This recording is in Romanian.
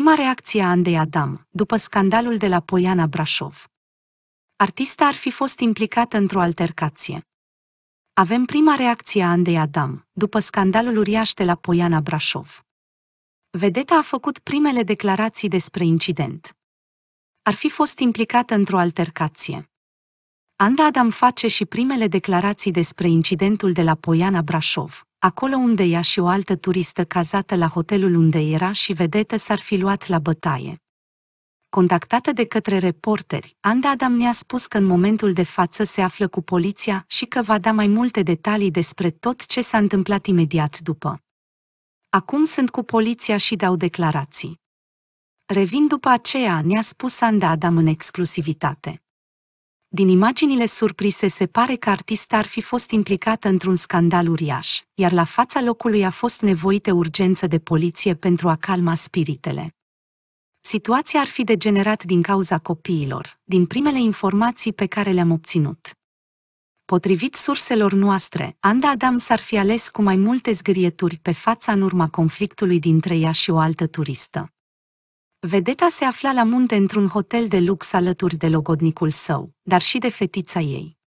prima reacție a Andei Adam, după scandalul de la Poiana Brașov. Artista ar fi fost implicată într-o altercație. Avem prima reacție a Andei Adam, după scandalul uriaș de la Poiana Brașov. Vedeta a făcut primele declarații despre incident. Ar fi fost implicată într-o altercație. Anda Adam face și primele declarații despre incidentul de la Poiana Brașov acolo unde ea și o altă turistă cazată la hotelul unde era și vedetă s-ar fi luat la bătaie. Contactată de către reporteri, Anda Adam ne-a spus că în momentul de față se află cu poliția și că va da mai multe detalii despre tot ce s-a întâmplat imediat după. Acum sunt cu poliția și dau declarații. Revin după aceea, ne-a spus Anda Adam în exclusivitate. Din imaginile surprise se pare că artista ar fi fost implicată într-un scandal uriaș, iar la fața locului a fost nevoită urgență de poliție pentru a calma spiritele. Situația ar fi degenerat din cauza copiilor, din primele informații pe care le-am obținut. Potrivit surselor noastre, Anda Adam s-ar fi ales cu mai multe zgârieturi pe fața în urma conflictului dintre ea și o altă turistă. Vedeta se afla la munte într-un hotel de lux alături de logodnicul său, dar și de fetița ei.